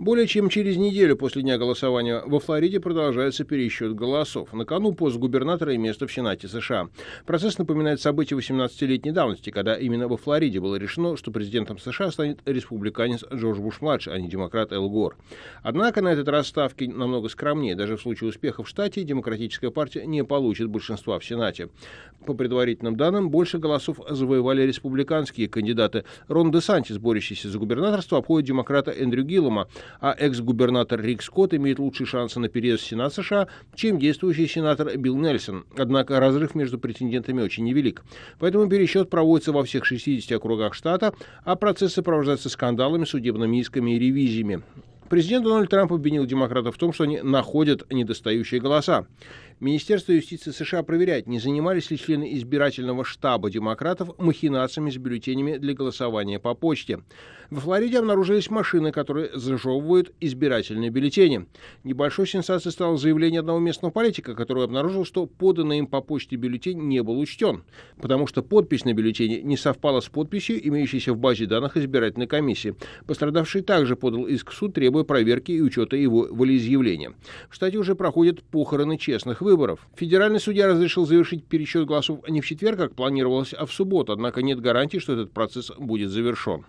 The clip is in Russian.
Более чем через неделю после дня голосования во Флориде продолжается пересчет голосов. На кону пост губернатора и место в Сенате США. Процесс напоминает события 18-летней давности, когда именно во Флориде было решено, что президентом США станет республиканец Джордж Буш-младший, а не демократ Эл Гор. Однако на этот раз ставки намного скромнее. Даже в случае успеха в штате демократическая партия не получит большинства в Сенате. По предварительным данным, больше голосов завоевали республиканские кандидаты. Рон Де Сантис, борющийся за губернаторство, обходит демократа Эндрю Гиллума – а экс-губернатор Рик Скотт имеет лучшие шансы на переезд в Сенат США, чем действующий сенатор Билл Нельсон. Однако разрыв между претендентами очень невелик. Поэтому пересчет проводится во всех 60 округах штата, а процесс сопровождается скандалами, судебными исками и ревизиями. Президент Дональд Трамп обвинил демократов в том, что они находят недостающие голоса. Министерство юстиции США проверяет, не занимались ли члены избирательного штаба демократов махинациями с бюллетенями для голосования по почте. Во Флориде обнаружились машины, которые зажевывают избирательные бюллетени. Небольшой сенсацией стало заявление одного местного политика, который обнаружил, что поданный им по почте бюллетень не был учтен, потому что подпись на бюллетене не совпала с подписью, имеющейся в базе данных избирательной комиссии. Пострадавший также подал иск в суд, требуя проверки и учета его волеизъявления. В штате уже проходят похороны честных выборов. Федеральный судья разрешил завершить пересчет голосов не в четверг, как планировалось, а в субботу, однако нет гарантии, что этот процесс будет завершен.